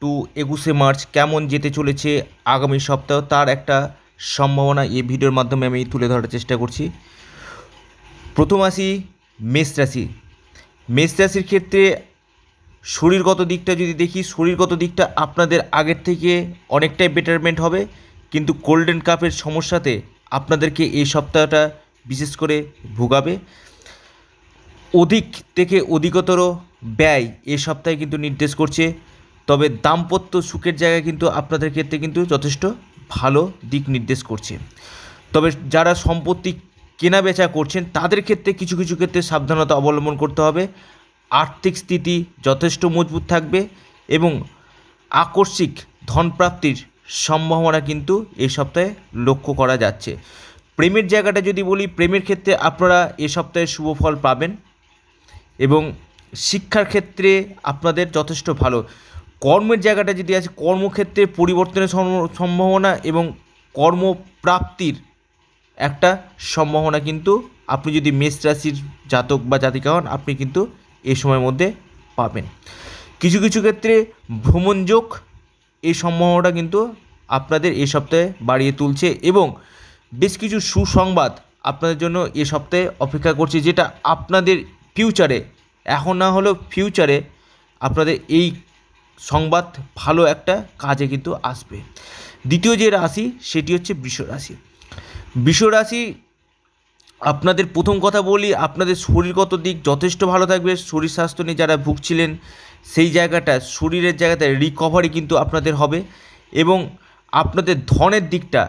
two একুশে March কেমন যেতে চলেছে আগামী সপ্তাহ তার একটা সম্ভাবনা এই ভিডিওর মাধ্যমে আমি তুলে ধরার চেষ্টা করছি প্রথম আসি মেষ রাশি মেষ রাশির ক্ষেত্রে শরীরগত দিকটা যদি দেখি শরীরগত দিকটা আপনাদের আগের থেকে অনেকটাই বেটারমেন্ট হবে কিন্তু গোল্ডেন কাপের সমস্যাতে আপনাদেরকে এই সপ্তাহটা বিশেষ করে ভোগাবে অধিক থেকে অধিকতর ব্যয় এ সপ্তাহে কিন্তু নির্দেশ করছে তবে দাম্পত্য সুখের জায়গায় কিন্তু আপনাদের ক্ষেত্রে কিন্তু যথেষ্ট ভালো দিক নির্দেশ করছে তবে যারা সম্পত্তি কেনা বেচা করছেন তাদের ক্ষেত্রে কিছু কিছু ক্ষেত্রে সাবধানতা অবলম্বন করতে হবে আর্থিক স্থিতি যথেষ্ট মজবুত থাকবে এবং আকস্মিক ধনপ্রাপ্তির সম্ভাবনা কিন্তু এই সপ্তাহে লক্ষ্য করা যাচ্ছে প্রেমের জায়গাটা যদি বলি প্রেমের ক্ষেত্রে আপনারা এ সপ্তাহে শুভ ফল পাবেন এবং শিক্ষার ক্ষেত্রে আপনাদের যথেষ্ট ভালো কর্মের জায়গাটা যেটি আছে কর্মক্ষেত্রে পরিবর্তনের সম্ভাবনা এবং কর্মপ্রাপ্তির একটা সম্ভাবনা কিন্তু আপনি যদি মেষ রাশির জাতক বা জাতিকা হন আপনি কিন্তু এ সময়ের মধ্যে পাবেন কিছু কিছু ক্ষেত্রে ভ্রমণযোগ এই সম্ভাবনাটা কিন্তু আপনাদের এ সপ্তাহে বাড়িয়ে তুলছে এবং বেশ কিছু সুসংবাদ আপনাদের জন্য এ সপ্তাহে অপেক্ষা করছে যেটা আপনাদের ফিউচারে এখন না হলেও ফিউচারে আপনাদের এই সংবাদ ভালো একটা কাজে কিন্তু আসবে দ্বিতীয় যে রাশি সেটি হচ্ছে বৃষ রাশি রাশি আপনাদের প্রথম কথা বলি আপনাদের শরীরগত দিক যথেষ্ট ভালো থাকবে শরীর স্বাস্থ্য নিয়ে যারা ভুগছিলেন সেই জায়গাটা শরীরের জায়গাতে রিকভারি কিন্তু আপনাদের হবে এবং আপনাদের ধনের দিকটা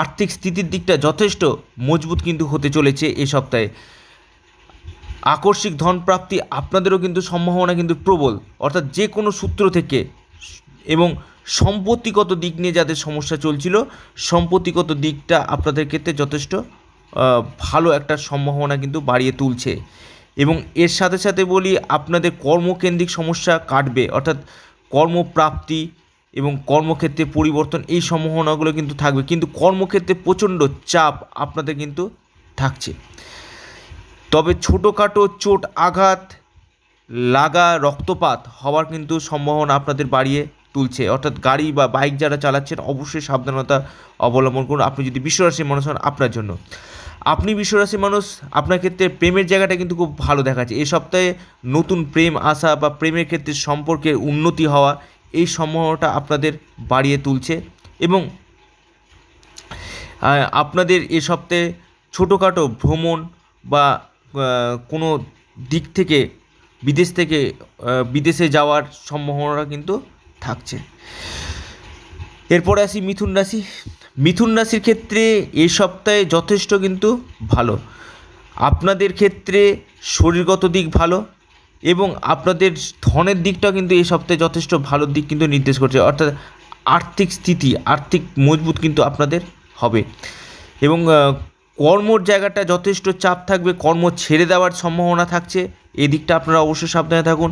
আর্থিক স্থিতির দিকটা যথেষ্ট মজবুত কিন্তু হতে চলেছে এ সপ্তাহে আকস্মিক ধনপ্রাপ্তি আপনাদেরও কিন্তু সম্ভাবনা কিন্তু প্রবল অর্থাৎ যে কোনো সূত্র থেকে এবং সম্পত্তিগত দিক নিয়ে যাদের সমস্যা চলছিল সম্পত্তিগত দিকটা আপনাদের ক্ষেত্রে যথেষ্ট ভালো একটা সম্ভাবনা কিন্তু বাড়িয়ে তুলছে এবং এর সাথে সাথে বলি আপনাদের কর্মকেন্দ্রিক সমস্যা কাটবে অর্থাৎ কর্মপ্রাপ্তি এবং কর্মক্ষেত্রে পরিবর্তন এই সম্ভাবনাগুলো কিন্তু থাকবে কিন্তু কর্মক্ষেত্রে প্রচণ্ড চাপ আপনাদের কিন্তু থাকছে তবে ছোটোখাটো চোট আঘাত লাগা রক্তপাত হওয়ার কিন্তু সম্ভাবনা আপনাদের বাড়িয়ে তুলছে অর্থাৎ গাড়ি বা বাইক যারা চালাচ্ছেন অবশ্যই সাবধানতা অবলম্বন করুন আপনি যদি বিশ্বরাশি মানুষ হন আপনার জন্য আপনি বিশ্বরাশি মানুষ আপনার ক্ষেত্রে প্রেমের জায়গাটা কিন্তু খুব ভালো দেখাচ্ছে এই সপ্তাহে নতুন প্রেম আসা বা প্রেমের ক্ষেত্রে সম্পর্কের উন্নতি হওয়া এই সম্ভাবনাটা আপনাদের বাড়িয়ে তুলছে এবং আপনাদের এ সপ্তাহে ছোটোখাটো ভ্রমণ বা কোনো দিক থেকে বিদেশ থেকে বিদেশে যাওয়ার সম্ভাবনাটা কিন্তু থাকছে এরপরে আসি মিথুন রাশি মিথুন রাশির ক্ষেত্রে এই সপ্তাহে যথেষ্ট কিন্তু ভালো আপনাদের ক্ষেত্রে শরীরগত দিক ভালো এবং আপনাদের ধনের দিকটাও কিন্তু এই সপ্তাহে যথেষ্ট ভালো দিক কিন্তু নির্দেশ করছে অর্থাৎ আর্থিক স্থিতি আর্থিক মজবুত কিন্তু আপনাদের হবে এবং কর্মর জায়গাটা যথেষ্ট চাপ থাকবে কর্ম ছেড়ে দেওয়ার সম্ভাবনা থাকছে এদিকটা আপনারা অবশ্যই সাবধানে থাকুন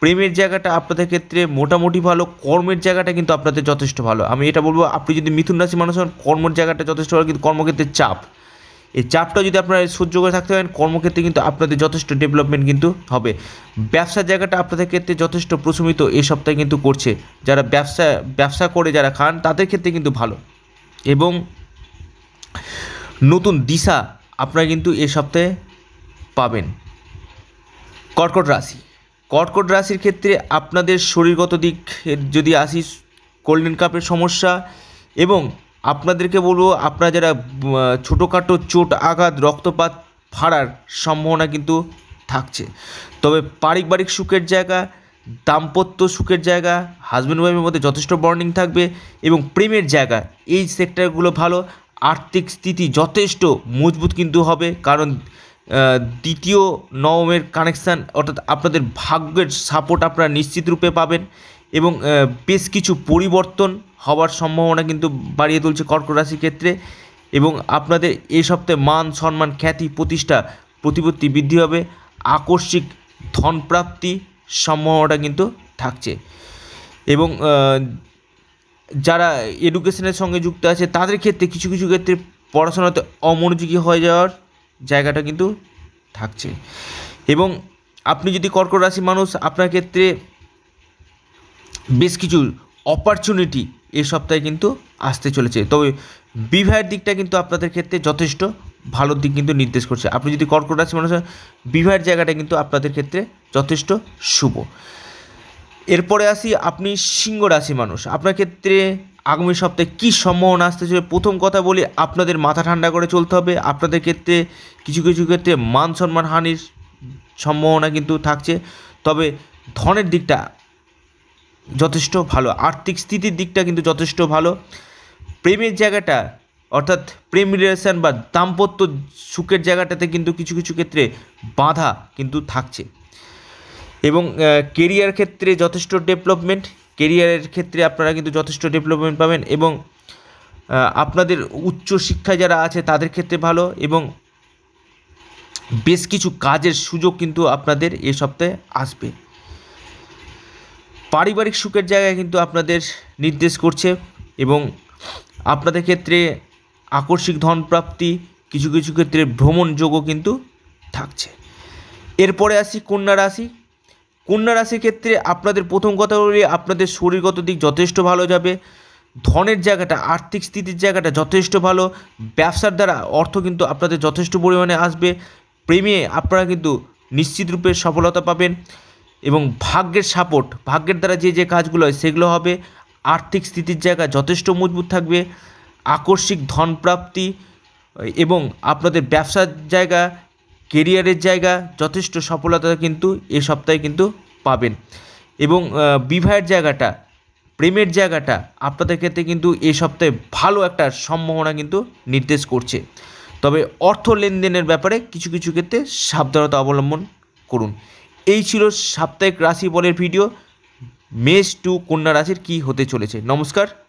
প্রেমের জায়গাটা আপনাদের ক্ষেত্রে মোটামুটি ভালো কর্মের জায়গাটা কিন্তু আপনাদের যথেষ্ট ভালো আমি এটা বলবো আপনি যদি মিথুন রাশি মানুষ হন কর্মের জায়গাটা যথেষ্ট ভালো কিন্তু কর্মক্ষেত্রে চাপ এই চাপটা যদি আপনারা সহ্য করে থাকতে পারেন কর্মক্ষেত্রে কিন্তু আপনাদের যথেষ্ট ডেভেলপমেন্ট কিন্তু হবে ব্যবসার জায়গাটা আপনাদের ক্ষেত্রে যথেষ্ট প্রশমিত এই সপ্তাহে কিন্তু করছে যারা ব্যবসা ব্যবসা করে যারা খান তাদের ক্ষেত্রে কিন্তু ভালো এবং নতুন দিশা আপনারা কিন্তু এ সপ্তাহে পাবেন কর্কট রাশি কর্কট রাশির ক্ষেত্রে আপনাদের শরীরগত দিক যদি আসি কোল্ডেন কাপের সমস্যা এবং আপনাদেরকে বলবো আপনারা যারা ছোটোখাটো চোট আঘাত রক্তপাত ফাড়ার সম্ভাবনা কিন্তু থাকছে তবে পারিবারিক সুখের জায়গা দাম্পত্য সুখের জায়গা হাজব্যান্ড ওয়াইফের মধ্যে যথেষ্ট বর্নিং থাকবে এবং প্রেমের জায়গা এই সেক্টরগুলো ভালো আর্থিক স্থিতি যথেষ্ট মজবুত কিন্তু হবে কারণ দ্বিতীয় নবমের কানেকশান অর্থাৎ আপনাদের ভাগ্যের সাপোর্ট আপনারা নিশ্চিত রূপে পাবেন এবং বেশ কিছু পরিবর্তন হওয়ার সম্ভাবনা কিন্তু বাড়িয়ে তুলছে কর্কট রাশির ক্ষেত্রে এবং আপনাদের এ সপ্তাহে মান সম্মান খ্যাতি প্রতিষ্ঠা প্রতিপত্তি বৃদ্ধি হবে আকস্মিক ধনপ্রাপ্তি সম্ভাবনাটা কিন্তু থাকছে এবং যারা এডুকেশনের সঙ্গে যুক্ত আছে তাদের ক্ষেত্রে কিছু কিছু ক্ষেত্রে পড়াশোনাতে অমনোযোগী হয়ে যাওয়ার জায়গাটা কিন্তু থাকছে এবং আপনি যদি কর্কট রাশি মানুষ আপনার ক্ষেত্রে বেশ কিছু অপরচুনিটি এই সপ্তাহে কিন্তু আসতে চলেছে তবে বিবাহের দিকটা কিন্তু আপনাদের ক্ষেত্রে যথেষ্ট ভালো দিক কিন্তু নির্দেশ করছে আপনি যদি কর্কট রাশি মানুষ বিবাহের জায়গাটা কিন্তু আপনাদের ক্ষেত্রে যথেষ্ট শুভ এরপরে আসি আপনি সিংহ রাশি মানুষ আপনার ক্ষেত্রে আগামী সপ্তাহে কী সম্ভাবনা আসতে চলে প্রথম কথা বলি আপনাদের মাথা ঠান্ডা করে চলতে হবে আপনাদের ক্ষেত্রে কিছু কিছু ক্ষেত্রে মান সম্মান হানির সম্ভাবনা কিন্তু থাকছে তবে ধনের দিকটা যথেষ্ট ভালো আর্থিক স্থিতির দিকটা কিন্তু যথেষ্ট ভালো প্রেমের জায়গাটা অর্থাৎ প্রেম রিলেশান বা দাম্পত্য সুখের জায়গাটাতে কিন্তু কিছু কিছু ক্ষেত্রে বাধা কিন্তু থাকছে এবং কেরিয়ার ক্ষেত্রে যথেষ্ট ডেভেলপমেন্ট কেরিয়ারের ক্ষেত্রে আপনারা কিন্তু যথেষ্ট ডেভেলপমেন্ট পাবেন এবং আপনাদের উচ্চ শিক্ষা যারা আছে তাদের ক্ষেত্রে ভালো এবং বেশ কিছু কাজের সুযোগ কিন্তু আপনাদের এ সপ্তাহে আসবে পারিবারিক সুখের জায়গায় কিন্তু আপনাদের নির্দেশ করছে এবং আপনাদের ক্ষেত্রে আকস্মিক ধনপ্রাপ্তি কিছু কিছু ক্ষেত্রে ভ্রমণযোগও কিন্তু থাকছে এরপরে আসি কন্যা রাশি কন্যা রাশির ক্ষেত্রে আপনাদের প্রথম কথা বলি আপনাদের শরীরগত দিক যথেষ্ট ভালো যাবে ধনের জায়গাটা আর্থিক স্থিতির জায়গাটা যথেষ্ট ভালো ব্যবসার দ্বারা অর্থ কিন্তু আপনাদের যথেষ্ট পরিমাণে আসবে প্রেমে আপনারা কিন্তু নিশ্চিতরূপে সফলতা পাবেন এবং ভাগ্যের সাপোর্ট ভাগ্যের দ্বারা যে যে কাজগুলো হয় সেগুলো হবে আর্থিক স্থিতির জায়গা যথেষ্ট মজবুত থাকবে আকস্মিক ধনপ্রাপ্তি এবং আপনাদের ব্যবসার জায়গা কেরিয়ারের জায়গা যথেষ্ট সফলতা কিন্তু এ সপ্তাহে কিন্তু পাবেন এবং বিবাহের জায়গাটা প্রেমের জায়গাটা আপনাদের ক্ষেত্রে কিন্তু এ সপ্তাহে ভালো একটা সম্ভাবনা কিন্তু নির্দেশ করছে তবে অর্থ লেনদেনের ব্যাপারে কিছু কিছু ক্ষেত্রে সাবধানতা অবলম্বন করুন এই ছিল সাপ্তাহিক রাশি বলের ভিডিও মেষ টু কন্যা রাশির কী হতে চলেছে নমস্কার